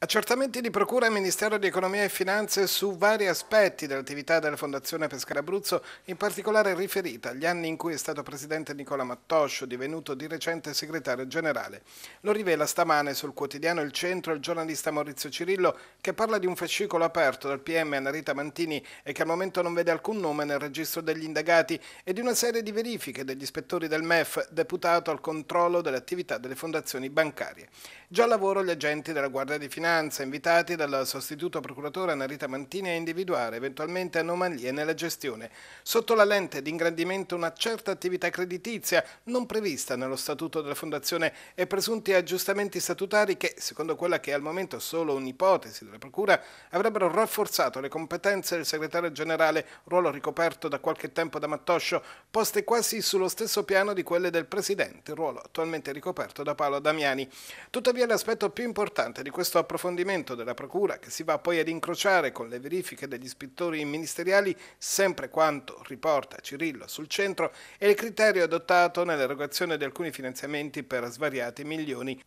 Accertamenti di procura e Ministero di Economia e Finanze su vari aspetti dell'attività della Fondazione Pescara Abruzzo, in particolare riferita agli anni in cui è stato presidente Nicola Mattoscio, divenuto di recente segretario generale. Lo rivela stamane sul quotidiano Il Centro il giornalista Maurizio Cirillo, che parla di un fascicolo aperto dal PM Anarita Mantini e che al momento non vede alcun nome nel registro degli indagati, e di una serie di verifiche degli ispettori del MEF, deputato al controllo delle attività delle fondazioni bancarie. Già al lavoro gli agenti della Guardia di Finanza Finanza, invitati dal sostituto procuratore Narita Mantini a individuare eventualmente anomalie nella gestione. Sotto la lente di ingrandimento una certa attività creditizia non prevista nello statuto della Fondazione e presunti aggiustamenti statutari che, secondo quella che è al momento solo un'ipotesi della Procura, avrebbero rafforzato le competenze del segretario generale, ruolo ricoperto da qualche tempo da Mattoscio, poste quasi sullo stesso piano di quelle del Presidente, ruolo attualmente ricoperto da Paolo Damiani. Tuttavia l'aspetto più importante di questo approfondimento approfondimento della Procura che si va poi ad incrociare con le verifiche degli ispettori ministeriali, sempre quanto riporta Cirillo sul centro, è il criterio adottato nell'erogazione di alcuni finanziamenti per svariati milioni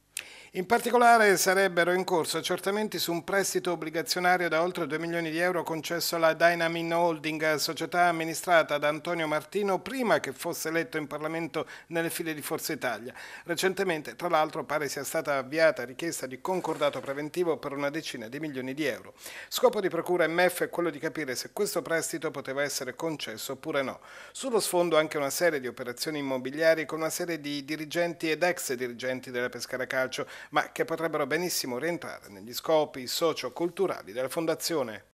in particolare sarebbero in corso accertamenti su un prestito obbligazionario da oltre 2 milioni di euro concesso alla Dynamin Holding, società amministrata da Antonio Martino prima che fosse eletto in Parlamento nelle file di Forza Italia. Recentemente, tra l'altro, pare sia stata avviata richiesta di concordato preventivo per una decina di milioni di euro. Scopo di procura MF è quello di capire se questo prestito poteva essere concesso oppure no. Sullo sfondo anche una serie di operazioni immobiliari con una serie di dirigenti ed ex dirigenti della Pescara Calcio calcio, ma che potrebbero benissimo rientrare negli scopi socio-culturali della Fondazione.